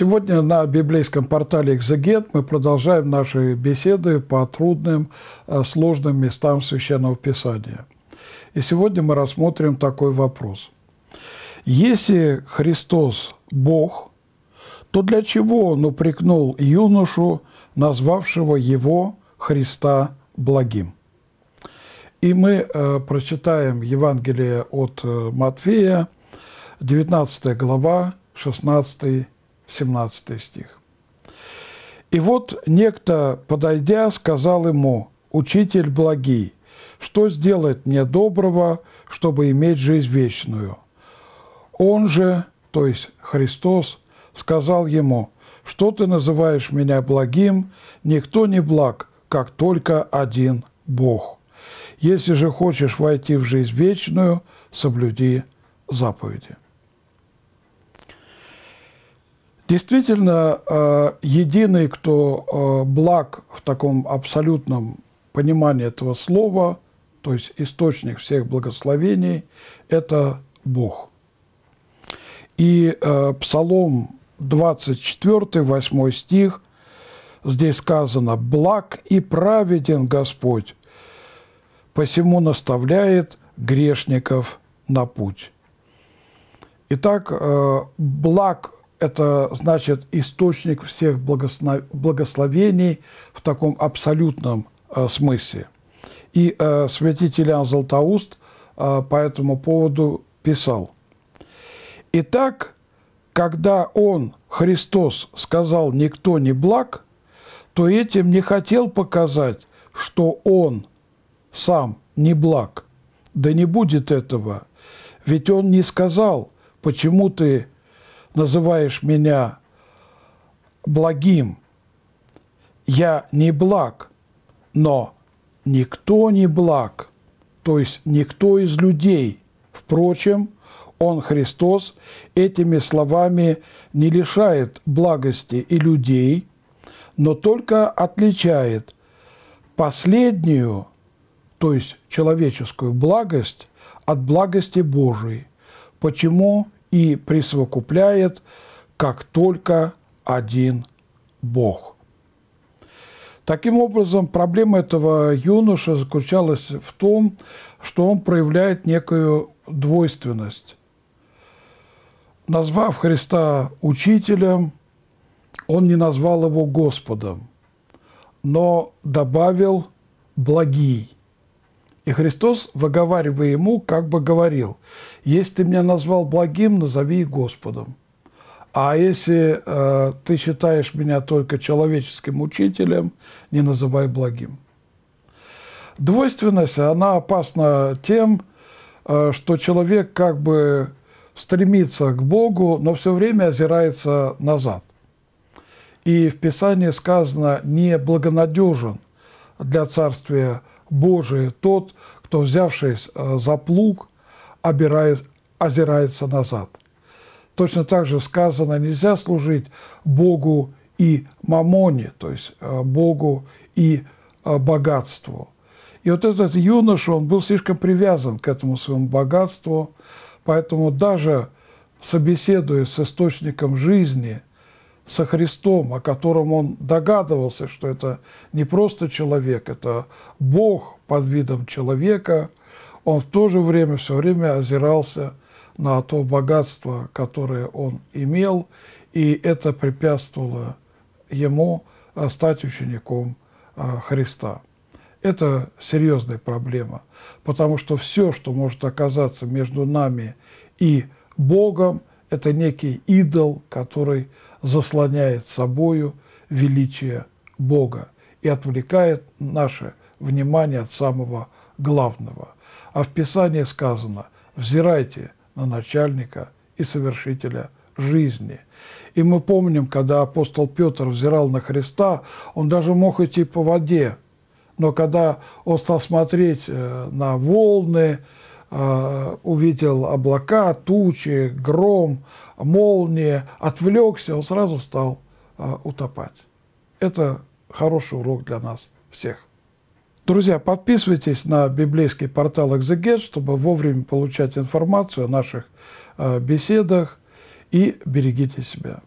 Сегодня на библейском портале «Экзегет» мы продолжаем наши беседы по трудным, э, сложным местам Священного Писания. И сегодня мы рассмотрим такой вопрос. Если Христос – Бог, то для чего Он упрекнул юношу, назвавшего его Христа благим? И мы э, прочитаем Евангелие от э, Матфея, 19 глава, 16 17 стих. «И вот некто, подойдя, сказал ему, «Учитель благий, что сделать мне доброго, чтобы иметь жизнь вечную?» Он же, то есть Христос, сказал ему, «Что ты называешь меня благим? Никто не благ, как только один Бог. Если же хочешь войти в жизнь вечную, соблюди заповеди». Действительно, э, единый, кто э, благ в таком абсолютном понимании этого слова, то есть источник всех благословений, это Бог. И э, Псалом 24, 8 стих, здесь сказано «Благ и праведен Господь, посему наставляет грешников на путь». Итак, благ это значит источник всех благословений в таком абсолютном э, смысле. И э, святитель Иоанн Златоуст э, по этому поводу писал. «Итак, когда он, Христос, сказал «никто не благ», то этим не хотел показать, что он сам не благ. Да не будет этого, ведь он не сказал, почему ты называешь меня благим, я не благ, но никто не благ, то есть никто из людей. Впрочем, он, Христос, этими словами не лишает благости и людей, но только отличает последнюю, то есть человеческую благость, от благости Божией. Почему и присовокупляет, как только один Бог. Таким образом, проблема этого юноши заключалась в том, что он проявляет некую двойственность. Назвав Христа учителем, он не назвал его Господом, но добавил «благий», и Христос, выговаривая ему, как бы говорил, «Если ты меня назвал благим, назови Господом». А если э, ты считаешь меня только человеческим учителем, не называй благим. Двойственность, она опасна тем, э, что человек как бы стремится к Богу, но все время озирается назад. И в Писании сказано «не благонадежен для Царствия Божие тот, кто, взявшись э, за плуг, обирает, озирается назад. Точно так же сказано, нельзя служить Богу и мамоне, то есть э, Богу и э, богатству. И вот этот юноша, он был слишком привязан к этому своему богатству, поэтому даже собеседуя с источником жизни – со Христом, о котором он догадывался, что это не просто человек, это Бог под видом человека, он в то же время все время озирался на то богатство, которое он имел, и это препятствовало ему э, стать учеником э, Христа. Это серьезная проблема, потому что все, что может оказаться между нами и Богом, это некий идол, который заслоняет собою величие Бога и отвлекает наше внимание от самого главного. А в Писании сказано «взирайте на начальника и совершителя жизни». И мы помним, когда апостол Петр взирал на Христа, он даже мог идти по воде, но когда он стал смотреть э, на волны, Э, увидел облака, тучи, гром, молнии, отвлекся, он сразу стал э, утопать. Это хороший урок для нас всех. Друзья, подписывайтесь на библейский портал «Экзегет», чтобы вовремя получать информацию о наших э, беседах и берегите себя.